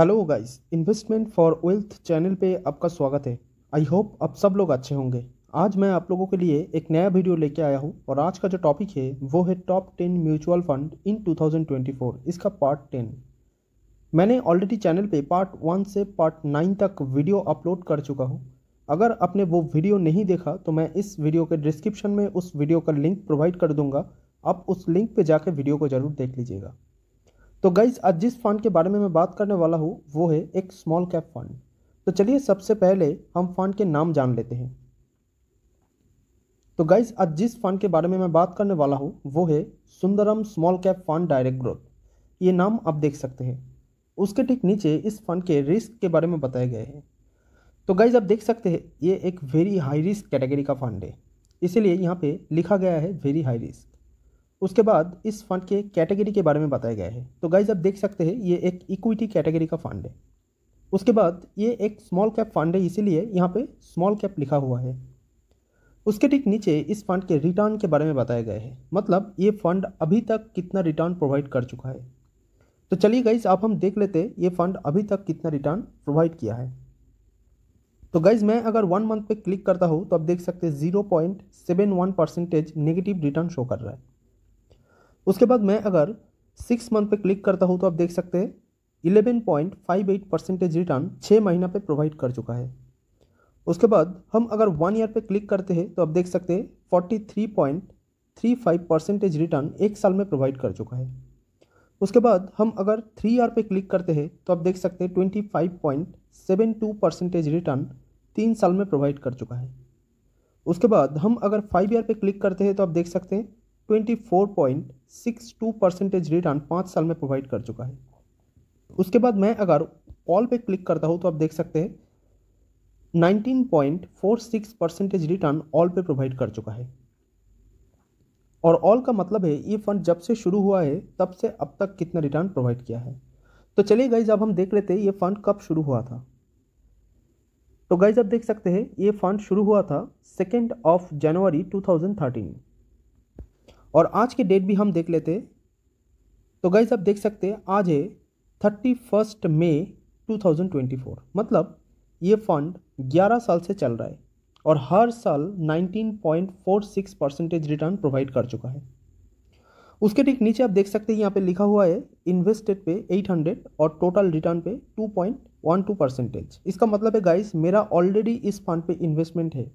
hello guys investment for wealth channel पे आपका स्वागत है आई होप आप सब लोग अच्छे होंगे आज मैं आप लोगों के लिए एक नया वीडियो लेके आया हूँ और आज का जो टॉपिक है वो है top ten mutual fund in 2024 इसका पार्ट टेन मैंने ऑलरेडी चैनल पे पार्ट वन से पार्ट नाइन तक वीडियो अपलोड कर चुका हूँ अगर आपने वो वीडियो नहीं देखा तो मैं इस वीडियो के डिस्क्रिप्शन में उस वीडियो का लिंक प्रोवाइड कर दूंगा आप उस लिंक पे जाकर वीडियो को ज़रूर देख लीजिएगा तो गाइज आज जिस फंड के बारे में मैं बात करने वाला हूँ वो है एक स्मॉल कैप फंड तो चलिए सबसे पहले हम फंड के नाम जान लेते हैं तो गाइज आज जिस फंड के बारे में मैं बात करने वाला हूँ वो है Sundaram small cap fund direct growth ये नाम आप देख सकते हैं उसके ठीक नीचे इस फंड के रिस्क के बारे में बताया गया है तो गाइज आप देख सकते हैं ये एक वेरी हाई रिस्क कैटेगरी का फंड है इसीलिए यहाँ पे लिखा गया है वेरी हाई रिस्क उसके बाद इस फंड के कैटेगरी के बारे में बताया गया है तो गाइज आप देख सकते हैं ये एक इक्विटी कैटेगरी का फंड है उसके बाद ये एक स्मॉल कैप फंड है इसीलिए यहाँ पे स्मॉल कैप लिखा हुआ है उसके ठीक नीचे इस फंड के रिटर्न के बारे में बताया गया है मतलब ये फंड अभी तक कितना रिटर्न प्रोवाइड कर चुका है तो चलिए गाइज आप हम देख लेते ये फंड अभी तक कितना रिटर्न प्रोवाइड किया है तो गाइज मैं अगर वन मंथ पे क्लिक करता हूँ तो आप देख सकते हैं zero point seven one percentage negative return show कर रहा है उसके बाद मैं अगर सिक्स मंथ पे क्लिक करता हूँ तो आप देख सकते हैं eleven point five eight percentage return छः महीना पे प्रोवाइड कर चुका है उसके बाद हम अगर वन ईयर पे क्लिक करते हैं तो आप देख सकते हैं forty three point three five percentage return एक साल में प्रोवाइड कर चुका है उसके बाद हम अगर थ्री ईयर पे क्लिक करते हैं तो आप देख सकते हैं twenty five point seven two percentage return तीन साल में प्रोवाइड कर चुका है उसके बाद हम अगर फाइव ईयर पे क्लिक करते हैं तो आप देख सकते हैं 24.62 परसेंटेज रिटर्न पाँच साल में प्रोवाइड कर चुका है उसके बाद मैं अगर ऑल पे क्लिक करता हूँ तो आप देख सकते हैं 19.46 परसेंटेज रिटर्न ऑल पे प्रोवाइड कर चुका है और ऑल का मतलब है ये फंड जब से शुरू हुआ है तब से अब तक कितना रिटर्न प्रोवाइड किया है तो चलिए गाइज अब हम देख लेते हैं ये फंड कब शुरू हुआ था तो गाइज आप देख सकते हैं ये फंड शुरू हुआ था सेकेंड ऑफ जनवरी टू 2013 और आज के डेट भी हम देख लेते तो गाइज आप देख सकते हैं आज है thirty first May two thousand twenty four मतलब ये फंड ग्यारह साल से चल रहा है और हर साल nineteen point four six percentage return provide कर चुका है उसके ठीक नीचे आप देख सकते हैं यहाँ पे लिखा हुआ है इन्वेस्टेड पे एट हंड्रेड और टोटल रिटर्न पे two point one two percentage इसका मतलब है गाइस मेरा ऑलरेडी इस फंड पे इन्वेस्टमेंट है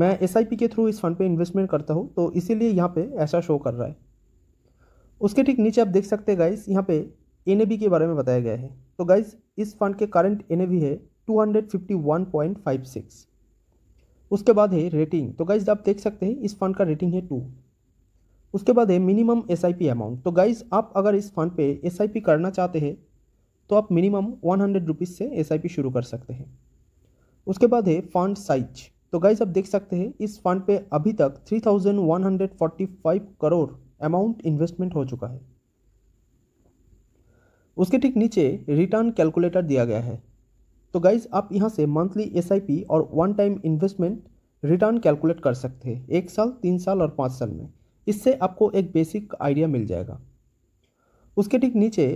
मैं एस के थ्रू इस फंड पे इन्वेस्टमेंट करता हूँ तो इसीलिए यहाँ पे ऐसा शो कर रहा है उसके ठीक नीचे आप देख सकते हैं गाइज़ यहाँ पे एन के बारे में बताया गया है तो गाइज़ इस फंड के करंट एन है 251.56 उसके बाद है रेटिंग तो गाइज आप देख सकते हैं इस फंड का रेटिंग है टू उसके बाद है मिनिमम एस अमाउंट तो गाइज आप अगर इस फंड पे एस करना चाहते हैं तो आप मिनिमम वन हंड्रेड रुपीज़ से एस शुरू कर सकते हैं उसके बाद है फंड साइज तो गाइज आप देख सकते हैं इस फंड पे अभी तक 3145 करोड़ अमाउंट इन्वेस्टमेंट हो चुका है उसके ठीक नीचे रिटर्न कैलकुलेटर दिया गया है तो गाइज आप यहाँ से मंथली एस और one time investment return calculate कर सकते हैं एक साल तीन साल और पाँच साल में इससे आपको एक बेसिक आइडिया मिल जाएगा उसके ठीक नीचे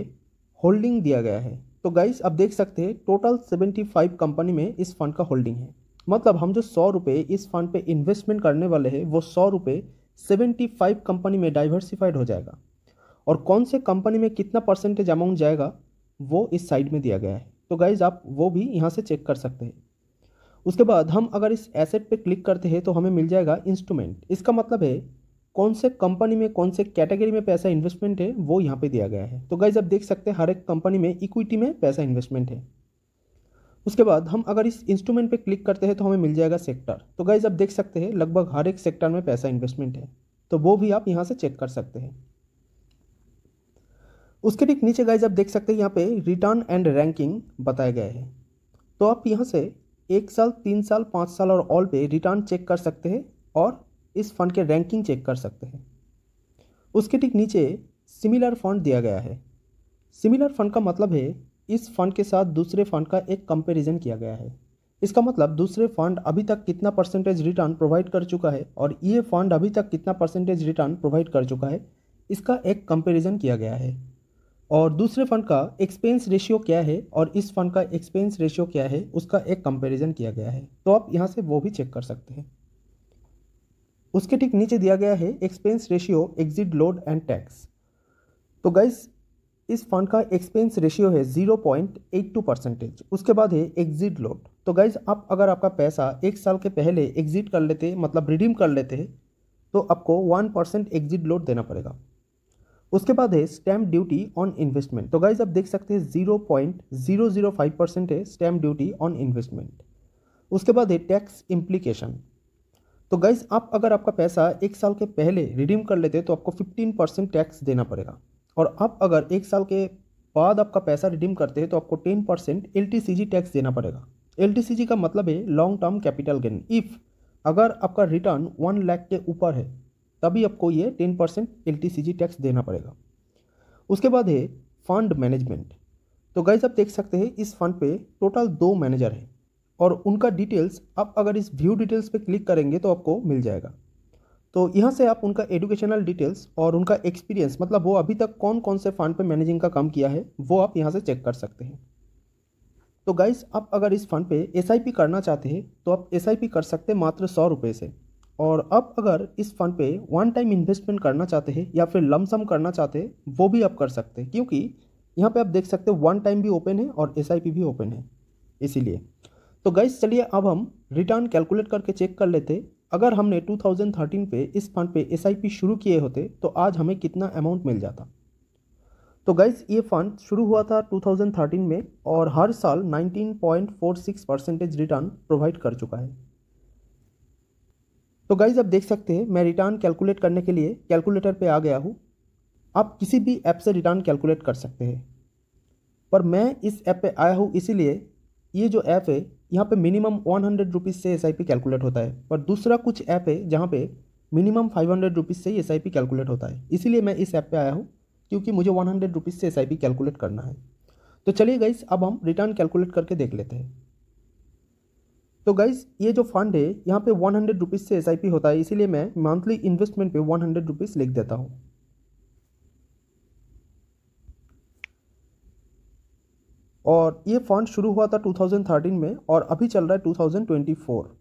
होल्डिंग दिया गया है तो गाइज आप देख सकते हैं टोटल फाइव कंपनी में इस फंड का होल्डिंग है मतलब हम जो सौ रुपये इस फंड पे इन्वेस्टमेंट करने वाले हैं वो सौ रुपये सेवेंटी फाइव कंपनी में डाइवर्सिफाइड हो जाएगा और कौन से कंपनी में कितना परसेंटेज अमाउंट जाएगा वो इस साइड में दिया गया है तो गाइज आप वो भी यहाँ से चेक कर सकते हैं उसके बाद हम अगर इस एसेट पे क्लिक करते हैं तो हमें मिल जाएगा इंस्ट्रूमेंट इसका मतलब है कौन से कंपनी में कौन से कैटेगरी में पैसा इन्वेस्टमेंट है वो यहाँ पे दिया गया है तो गाइज आप देख सकते हैं हर एक कंपनी में इक्विटी में पैसा इन्वेस्टमेंट है उसके बाद हम अगर इस इंस्ट्रूमेंट पे क्लिक करते हैं तो हमें मिल जाएगा सेक्टर तो गाइज आप देख सकते हैं लगभग हर एक सेक्टर में पैसा इन्वेस्टमेंट है तो वो भी आप यहाँ से चेक कर सकते हैं उसके ठीक नीचे गाइज आप देख सकते हैं यहाँ पे रिटर्न एंड रैंकिंग बताया गया है तो आप यहाँ से एक साल तीन साल पाँच साल और ऑल पे रिटर्न चेक कर सकते हैं और इस फंड के रैंकिंग चेक कर सकते हैं उसके ठीक नीचे सिमिलर फंड दिया गया है सिमिलर फंड का मतलब है इस फंड के साथ दूसरे फंड का एक कंपैरिजन किया गया है इसका मतलब दूसरे फंड अभी तक कितना परसेंटेज रिटर्न प्रोवाइड कर चुका है और ये फंड अभी तक कितना परसेंटेज रिटर्न प्रोवाइड कर चुका है इसका एक कंपैरिजन किया गया है और दूसरे फंड का एक्सपेंस रेशियो क्या है और इस फंड का एक्सपेंस रेशियो क्या है उसका एक कंपेरिज़न किया गया है तो आप यहाँ से वो भी चेक कर सकते हैं उसके ठीक नीचे दिया गया है expense ratio exit load and tax तो गाइज इस फंड का एक्सपेंस रेशियो है zero point eight two percentage उसके बाद है एग्जिट लोड तो गाइज आप अगर आपका पैसा एक साल के पहले एग्जिट कर लेते मतलब रिडीम कर लेते हैं तो आपको वन परसेंट एग्जिट लोड देना पड़ेगा उसके बाद है स्टैम्प ड्यूटी ऑन इन्वेस्टमेंट तो गाइज आप देख सकते हैं zero point zero zero five percent है स्टैम्प ड्यूटी ऑन इन्वेस्टमेंट उसके बाद है टैक्स इम्प्लीकेशन तो गाइज आप अगर आपका पैसा एक साल के पहले रिडीम कर लेते तो आपको फिफ्टीन परसेंट टैक्स देना पड़ेगा और आप अगर एक साल के बाद आपका पैसा रिडीम करते हैं तो आपको टेन परसेंट एल टैक्स देना पड़ेगा एल का मतलब है long term capital gain if अगर आपका रिटर्न वन लैख के ऊपर है तभी आपको ये टेन परसेंट एल टैक्स देना पड़ेगा उसके बाद है फंड मैनेजमेंट तो गाइज आप देख सकते हैं इस फंड पे टोटल दो मैनेजर हैं और उनका डिटेल्स आप अगर इस व्यू डिटेल्स पे क्लिक करेंगे तो आपको मिल जाएगा तो यहाँ से आप उनका एजुकेशनल डिटेल्स और उनका एक्सपीरियंस मतलब वो अभी तक कौन कौन से फंड पे मैनेजिंग का काम किया है वो आप यहाँ से चेक कर सकते हैं तो गाइस आप अगर इस फंड पे एस करना चाहते हैं तो आप एस कर सकते हैं मात्र सौ रुपये से और आप अगर इस फंड पे वन टाइम इन्वेस्टमेंट करना चाहते हैं या फिर लमसम करना चाहते हैं वो भी आप कर सकते हैं क्योंकि यहाँ पर आप देख सकते हैं वन टाइम भी ओपन है और एस भी ओपन है इसीलिए तो गाइस चलिए अब हम रिटर्न कैलकुलेट करके चेक कर लेते अगर हमने 2013 पे इस फंड पे एस शुरू किए होते तो आज हमें कितना अमाउंट मिल जाता तो गाइज़ ये फंड शुरू हुआ था 2013 में और हर साल 19.46 परसेंटेज रिटर्न प्रोवाइड कर चुका है तो गाइज़ आप देख सकते हैं मैं रिटर्न कैलकुलेट करने के लिए कैलकुलेटर पे आ गया हूँ आप किसी भी ऐप से रिटर्न कैलकुलेट कर सकते हैं पर मैं इस ऐप पे आया हूँ इसीलिए ये जो ऐप है यहाँ पे मिनिमम वन हंड्रेड रुपीज़ से एस आई पी कैलकुलेट होता है पर दूसरा कुछ ऐप है जहाँ पे मिनिमम फाइव हंड्रेड रुपीज़ से एस आई पी कैलकुलेट होता है इसीलिए मैं इस ऐप पे आया हूँ क्योंकि मुझे वन हंड्रेड रुपीज़ से एस आई पी कैलकुलेट करना है तो चलिए गाइस अब हम रिटर्न कैलकुलेट करके देख लेते हैं तो गाइस ये जो फंड है यहाँ पे वन हंड्रेड रुपीज़ से एस आई पी होता है इसीलिए मैं मंथली इन्वेस्टमेंट पे वन हंड्रेड रुपीज़ लिख देता हूँ और ये फंड शुरू हुआ था 2013 में और अभी चल रहा है 2024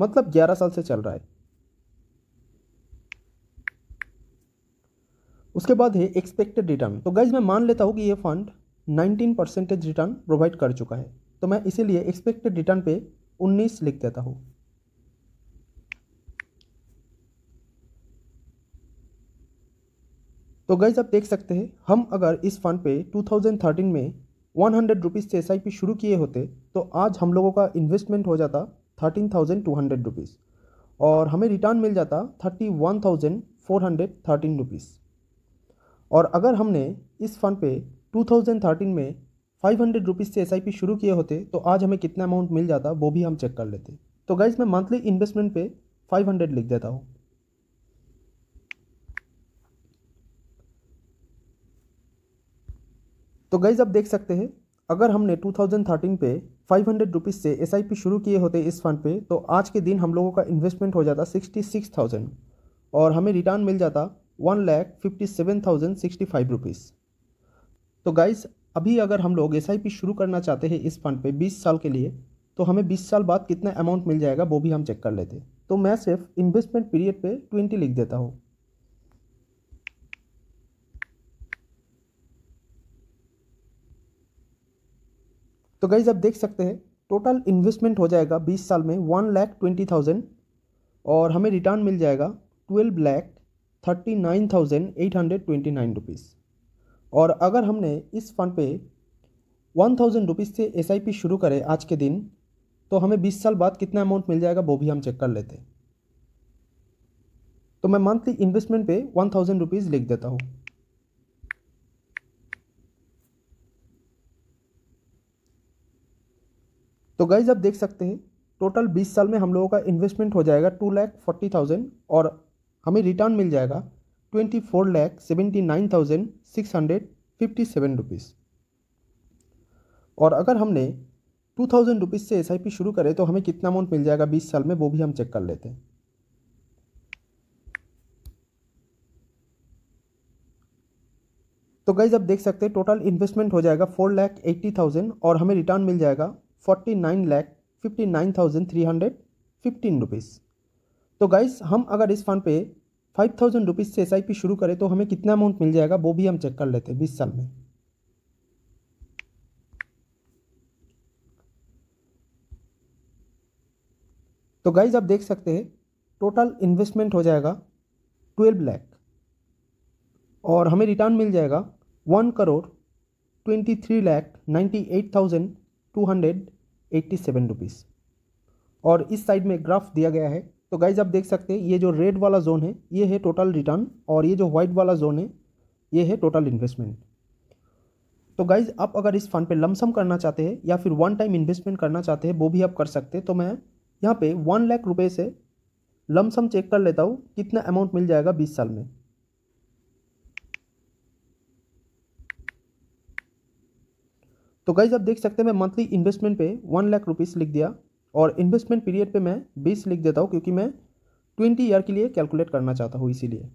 मतलब 11 साल से चल रहा है उसके बाद है एक्सपेक्टेड रिटर्न तो गाइज मैं मान लेता हूँ कि ये फंड 19 परसेंटेज रिटर्न प्रोवाइड कर चुका है तो मैं इसीलिए एक्सपेक्टेड रिटर्न पे 19 लिख देता हूँ तो गाइज आप देख सकते हैं हम अगर इस फंड पे 2013 में वन हंड्रेड रुपीज़ से एस आई पी शुरू किए होते तो आज हम लोगों का इन्वेस्टमेंट हो जाता thirteen thousand two hundred rupees और हमें रिटर्न मिल जाता thirty one thousand four hundred thirteen rupees और अगर हमने इस फंड पे टू थाउजेंड थर्टीन में फाइव हंड्रेड रुपीज़ से एस आई पी शुरू किए होते तो आज हमें कितना अमाउंट मिल जाता वो भी हम चेक कर लेते तो गाइज़ मैं मंथली इन्वेस्टमेंट पे फाइव हंड्रेड लिख देता हूँ तो गाइज आप देख सकते हैं अगर हमने 2013 पे फाइव हंड्रेड रुपीज़ से एस शुरू किए होते इस फंड पे तो आज के दिन हम लोगों का इन्वेस्टमेंट हो जाता सिक्सटी सिक्स थाउजेंड और हमें रिटर्न मिल जाता one lakh fifty seven thousand sixty five rupees तो गाइज़ अभी अगर हम लोग एस शुरू करना चाहते हैं इस फंड पे बीस साल के लिए तो हमें बीस साल बाद कितना अमाउंट मिल जाएगा वो भी हम चेक कर लेते तो मैं सिर्फ इन्वेस्टमेंट पीरियड पर ट्वेंटी लिख देता हूँ तो गाइज आप देख सकते हैं टोटल इन्वेस्टमेंट हो जाएगा बीस साल में वन लैख ट्वेंटी थाउजेंड और हमें रिटर्न मिल जाएगा twelve lakh thirty nine thousand eight hundred twenty nine rupees और अगर हमने इस फंड पे वन थाउजेंड रुपीज़ से एस आई पी शुरू करें आज के दिन तो हमें बीस साल बाद कितना अमाउंट मिल जाएगा वो भी हम चेक कर लेते तो मैं मंथली इन्वेस्टमेंट पे वन थाउजेंड रुपीज़ लिख देता हूँ तो गाइज आप देख सकते हैं टोटल बीस साल में हम लोगों का इन्वेस्टमेंट हो जाएगा टू लैख फोर्टी थाउजेंड और हमें रिटर्न मिल जाएगा twenty four lakh seventy nine thousand six hundred fifty seven rupees और अगर हमने टू थाउजेंड रुपीज़ से एस शुरू करें तो हमें कितना अमाउंट मिल जाएगा बीस साल में वो भी हम चेक कर लेते हैं तो गाइज आप देख सकते हैं टोटल इन्वेस्टमेंट हो जाएगा फोर लैख एट्टी थाउजेंड और हमें रिटर्न मिल जाएगा forty nine lakh fifty nine thousand three hundred fifteen rupees तो गाइस हम अगर इस फंड पे फाइव थाउजेंड रुपीज़ से एस शुरू करें तो हमें कितना अमाउंट मिल जाएगा वो भी हम चेक कर लेते हैं बीस साल में तो गाइज आप देख सकते हैं टोटल इन्वेस्टमेंट हो जाएगा ट्वेल्व लैख और हमें रिटर्न मिल जाएगा one crore twenty three lakh ninety eight thousand two hundred eighty seven rupees और इस साइड में ग्राफ दिया गया है तो गाइज आप देख सकते हैं ये जो रेड वाला जोन है ये है टोटल रिटर्न और ये जो व्हाइट वाला जोन है ये है टोटल इन्वेस्टमेंट तो गाइज आप अगर इस फंड पे लमसम करना चाहते हैं या फिर वन टाइम इन्वेस्टमेंट करना चाहते हैं वो भी आप कर सकते हैं तो मैं यहाँ पे वन लाख रुपये से लमसम चेक कर लेता हूँ कितना अमाउंट मिल जाएगा बीस साल में तो गाइज आप देख सकते हैं मैं मंथली इन्वेस्टमेंट पे वन लाख रुपीज़ लिख दिया और इन्वेस्टमेंट पीरियड पे मैं बीस लिख देता हूँ क्योंकि मैं ट्वेंटी ईयर के लिए कैलकुलेट करना चाहता हूँ इसीलिए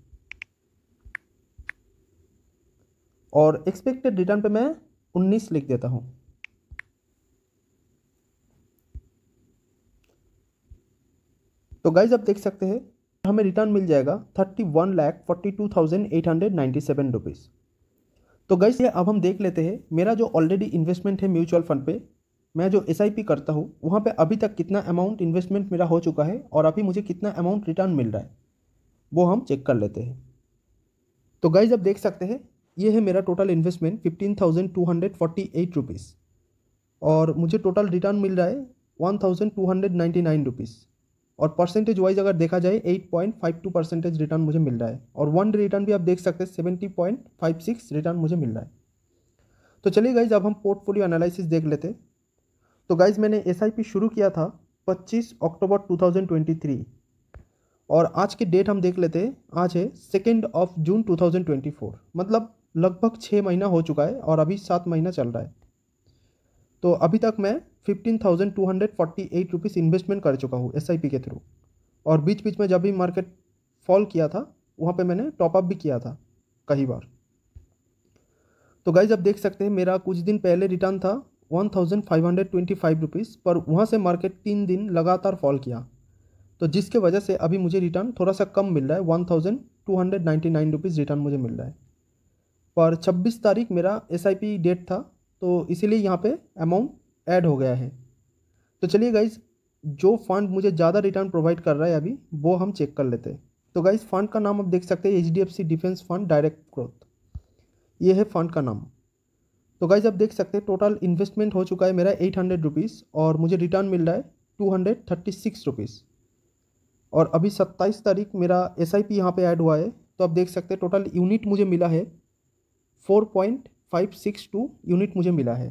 और एक्सपेक्टेड रिटर्न पे मैं उन्नीस लिख देता हूँ तो गाइज आप देख सकते हैं हमें रिटर्न मिल जाएगा thirty one lakh forty two thousand eight hundred ninety seven rupees तो गैस ये अब हम देख लेते हैं मेरा जो ऑलरेडी इन्वेस्टमेंट है म्यूचुअल फंड पे मैं जो एस करता हूँ वहाँ पे अभी तक कितना अमाउंट इन्वेस्टमेंट मेरा हो चुका है और अभी मुझे कितना अमाउंट रिटर्न मिल रहा है वो हम चेक कर लेते हैं तो गैस अब देख सकते हैं ये है मेरा total investment fifteen thousand two hundred forty eight rupees और मुझे टोटल रिटर्न मिल रहा है one thousand two hundred ninety nine rupees और परसेंटेज वाइज अगर देखा जाए eight point five two percentage return मुझे मिल रहा है और वन डे रिटर्न भी आप देख सकते हैं seventy point five six return मुझे मिल रहा है तो चलिए गाइज अब हम पोर्टफोलियो एनालिसिस देख लेते तो गाइज मैंने एस शुरू किया था पच्चीस अक्टूबर टू और आज की डेट हम देख लेते आज है सेकेंड ऑफ जून टू मतलब लगभग छः महीना हो चुका है और अभी सात महीना चल रहा है तो अभी तक मैं fifteen thousand two hundred forty eight rupees investment कर चुका हूँ एस के थ्रू और बीच बीच में जब भी मार्केट फॉल किया था वहाँ पे मैंने टॉपअप भी किया था कई बार तो गाइज आप देख सकते हैं मेरा कुछ दिन पहले रिटर्न था one thousand five hundred twenty five rupees पर वहाँ से मार्केट तीन दिन लगातार फॉल किया तो जिसके वजह से अभी मुझे रिटर्न थोड़ा सा कम मिल रहा है one thousand two hundred ninety nine rupees return मुझे मिल रहा है पर छब्बीस तारीख मेरा एस डेट था तो इसीलिए यहाँ पे अमाउंट ऐड हो गया है तो चलिए गाइज जो फंड मुझे ज़्यादा रिटर्न प्रोवाइड कर रहा है अभी वो हम चेक कर लेते हैं तो गाइज फंड का नाम आप देख सकते हैं H D F C defence fund direct growth ये है फंड का नाम तो गाइज आप देख सकते हैं टोटल इन्वेस्टमेंट हो चुका है मेरा एट हंड्रेड रुपीज़ और मुझे रिटर्न मिल रहा है two hundred thirty six rupees और अभी सत्ताईस तारीख मेरा एस आई पी यहाँ पर ऐड हुआ है तो आप देख सकते हैं टोटल यूनिट मुझे मिला है four point five six two unit मुझे मिला है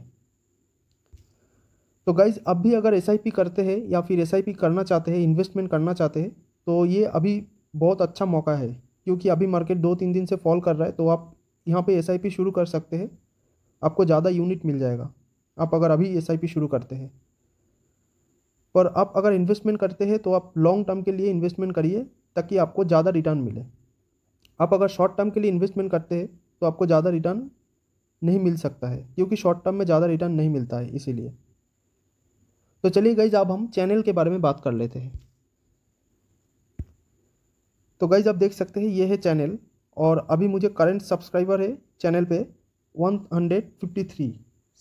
तो गाइज़ अब भी अगर एस करते हैं या फिर एस करना चाहते हैं इन्वेस्टमेंट करना चाहते हैं तो ये अभी बहुत अच्छा मौका है क्योंकि अभी मार्केट दो तीन दिन से फॉल कर रहा है तो आप यहाँ पे एस शुरू कर सकते हैं आपको ज़्यादा यूनिट मिल जाएगा आप अगर अभी एस शुरू करते हैं पर आप अगर इन्वेस्टमेंट करते हैं तो आप लॉन्ग टर्म के लिए इन्वेस्टमेंट करिए ताकि आपको ज़्यादा रिटर्न मिले आप अगर शॉर्ट टर्म के लिए इन्वेस्टमेंट करते हैं तो आपको ज़्यादा रिटर्न नहीं मिल सकता है क्योंकि शॉर्ट टर्म में ज़्यादा रिटर्न नहीं मिलता है इसीलिए तो चलिए गाइज अब हम चैनल के बारे में बात कर लेते हैं तो गाइज आप देख सकते हैं ये है चैनल और अभी मुझे करंट सब्सक्राइबर है चैनल पे 153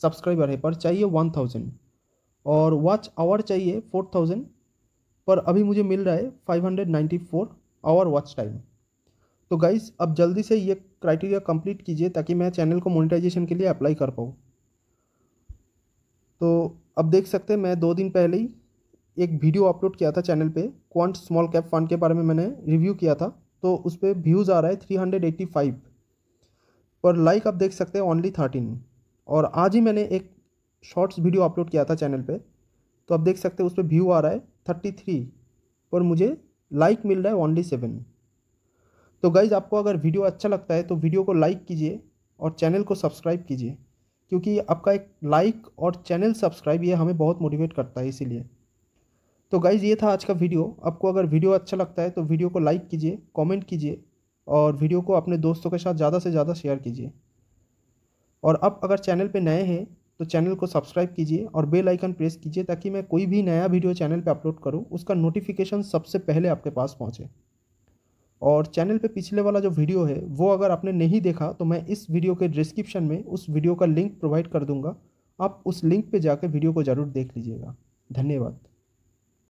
सब्सक्राइबर है पर चाहिए 1000 और वॉच आवर चाहिए 4000 पर अभी मुझे मिल रहा है 594 आवर वॉच टाइम तो गाइज अब जल्दी से ये क्राइटेरिया कंप्लीट कीजिए ताकि मैं चैनल को मोनेटाइजेशन के लिए अप्लाई कर पाऊँ तो अब देख सकते हैं मैं दो दिन पहले ही एक वीडियो अपलोड किया था चैनल पे क्वांट स्मॉल कैप फंड के बारे में मैंने रिव्यू किया था तो उस पर व्यूज़ आ रहा है थ्री हंड्रेड एट्टी फाइव पर लाइक आप देख सकते हैं ओनली थर्टीन और आज ही मैंने एक शॉर्ट्स वीडियो अपलोड किया था चैनल पे तो आप देख सकते हैं उस पर व्यू आ रहा है थर्टी थ्री पर मुझे लाइक मिल रहा है ओनली सेवन तो गाइज़ आपको अगर वीडियो अच्छा लगता है तो वीडियो को लाइक कीजिए और चैनल को सब्सक्राइब कीजिए क्योंकि आपका एक लाइक और चैनल सब्सक्राइब ये हमें बहुत मोटिवेट करता है इसीलिए तो गाइज़ ये था आज का वीडियो आपको अगर वीडियो अच्छा लगता है तो वीडियो को लाइक कीजिए कमेंट कीजिए और वीडियो को अपने दोस्तों के साथ ज़्यादा से ज़्यादा शेयर कीजिए और अब अगर चैनल पर नए हैं तो चैनल को सब्सक्राइब कीजिए और बेल आइकन प्रेस कीजिए ताकि मैं कोई भी नया वीडियो चैनल पे अपलोड करूँ उसका नोटिफिकेशन सबसे पहले आपके पास पहुँचे और चैनल पे पिछले वाला जो वीडियो है वो अगर आपने नहीं देखा तो मैं इस वीडियो के डिस्क्रिप्शन में उस वीडियो का लिंक प्रोवाइड कर दूंगा आप उस लिंक पे जाकर वीडियो को ज़रूर देख लीजिएगा धन्यवाद